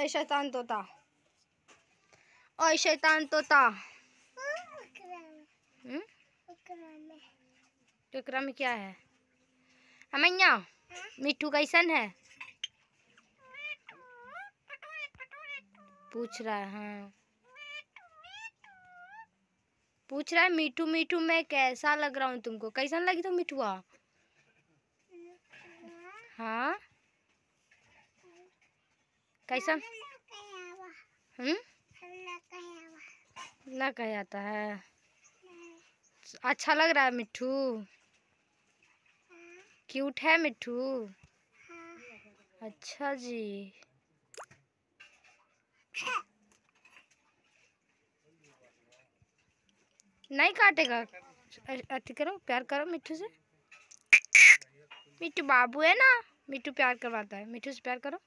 ए शैतान तोता और शैतान तोता टुकरा में हम्म? तो क्या है हमैया हाँ? मिट्टू कैसन है पूछ रहा है हाँ पूछ रहा है मीठू मीठू मैं कैसा लग रहा हूँ तुमको कैसा लगी तुम मिठुआ कैसा हम्म? ना कह जाता है अच्छा लग रहा है मिट्टू क्यूट है मिट्टू अच्छा जी नहीं काटेगा अति करो प्यार करो मिट्टू से मिट्टू बाबू है ना मिट्टू प्यार करवाता है मिट्टू से प्यार करो